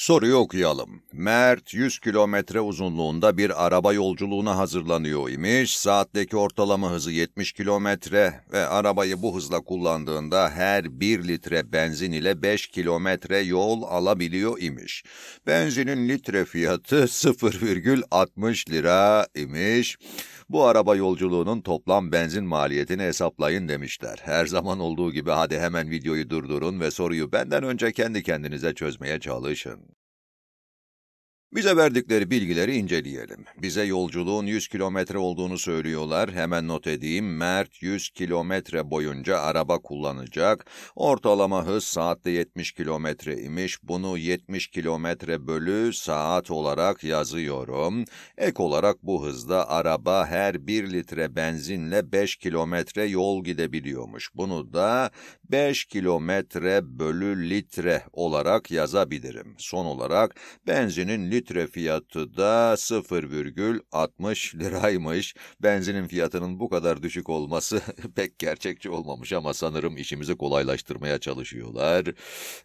Soruyu okuyalım. Mert 100 kilometre uzunluğunda bir araba yolculuğuna hazırlanıyor imiş. Saatteki ortalama hızı 70 kilometre ve arabayı bu hızla kullandığında her 1 litre benzin ile 5 kilometre yol alabiliyor imiş. Benzinin litre fiyatı 0,60 lira imiş. Bu araba yolculuğunun toplam benzin maliyetini hesaplayın demişler. Her zaman olduğu gibi hadi hemen videoyu durdurun ve soruyu benden önce kendi kendinize çözmeye çalışın. Bize verdikleri bilgileri inceleyelim. Bize yolculuğun 100 kilometre olduğunu söylüyorlar. Hemen not edeyim. Mert 100 kilometre boyunca araba kullanacak. Ortalama hız saatte 70 kilometre imiş. Bunu 70 kilometre bölü saat olarak yazıyorum. Ek olarak bu hızda araba her 1 litre benzinle 5 kilometre yol gidebiliyormuş. Bunu da 5 kilometre bölü litre olarak yazabilirim. Son olarak benzinin litre litre fiyatı da 0,60 liraymış. Benzinin fiyatının bu kadar düşük olması pek gerçekçi olmamış ama sanırım işimizi kolaylaştırmaya çalışıyorlar.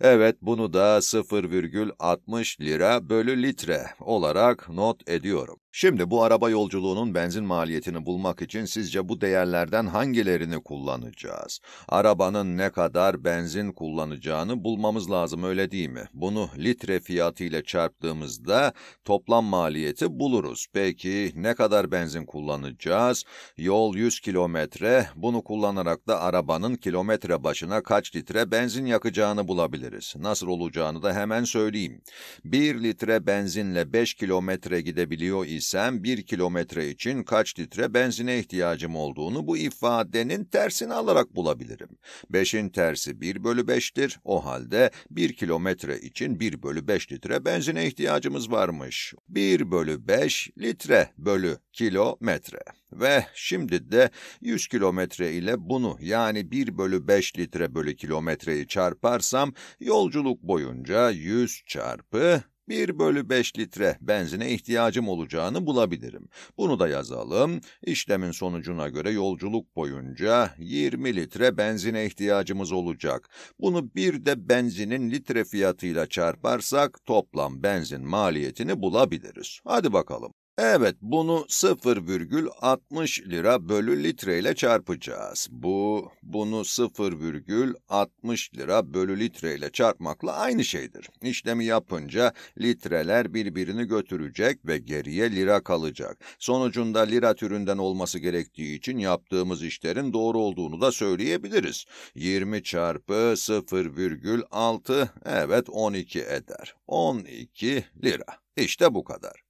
Evet bunu da 0,60 lira bölü litre olarak not ediyorum. Şimdi bu araba yolculuğunun benzin maliyetini bulmak için sizce bu değerlerden hangilerini kullanacağız? Arabanın ne kadar benzin kullanacağını bulmamız lazım öyle değil mi? Bunu litre fiyatı ile çarptığımızda toplam maliyeti buluruz. Peki ne kadar benzin kullanacağız? Yol 100 kilometre, bunu kullanarak da arabanın kilometre başına kaç litre benzin yakacağını bulabiliriz. Nasıl olacağını da hemen söyleyeyim. 1 litre benzinle 5 kilometre gidebiliyor ise gidebilsem bir kilometre için kaç litre benzine ihtiyacım olduğunu bu ifadenin tersini alarak bulabilirim. 5'in tersi 1 bölü 5'tir. O halde 1 kilometre için 1 bölü 5 litre benzine ihtiyacımız varmış. 1 bölü 5 litre bölü kilometre. Ve şimdi de 100 kilometre ile bunu yani 1 bölü 5 litre bölü kilometreyi çarparsam yolculuk boyunca 100 çarpı 1 bölü 5 litre benzine ihtiyacım olacağını bulabilirim. Bunu da yazalım. İşlemin sonucuna göre yolculuk boyunca 20 litre benzine ihtiyacımız olacak. Bunu bir de benzinin litre fiyatıyla çarparsak toplam benzin maliyetini bulabiliriz. Hadi bakalım. Evet, bunu 0,60 lira bölü litre ile çarpacağız. Bu, bunu 0,60 lira bölü litre ile çarpmakla aynı şeydir. İşlemi yapınca litreler birbirini götürecek ve geriye lira kalacak. Sonucunda lira türünden olması gerektiği için yaptığımız işlerin doğru olduğunu da söyleyebiliriz. 20 çarpı 0,6, evet 12 eder. 12 lira. İşte bu kadar.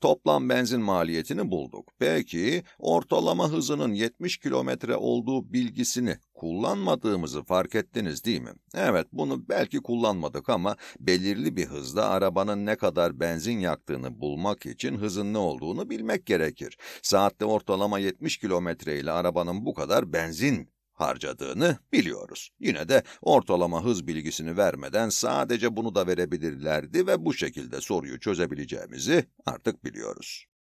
Toplam benzin maliyetini bulduk. Peki ortalama hızının 70 kilometre olduğu bilgisini kullanmadığımızı fark ettiniz değil mi? Evet bunu belki kullanmadık ama belirli bir hızda arabanın ne kadar benzin yaktığını bulmak için hızın ne olduğunu bilmek gerekir. Saatte ortalama 70 kilometre ile arabanın bu kadar benzin harcadığını biliyoruz. Yine de ortalama hız bilgisini vermeden sadece bunu da verebilirlerdi ve bu şekilde soruyu çözebileceğimizi artık biliyoruz.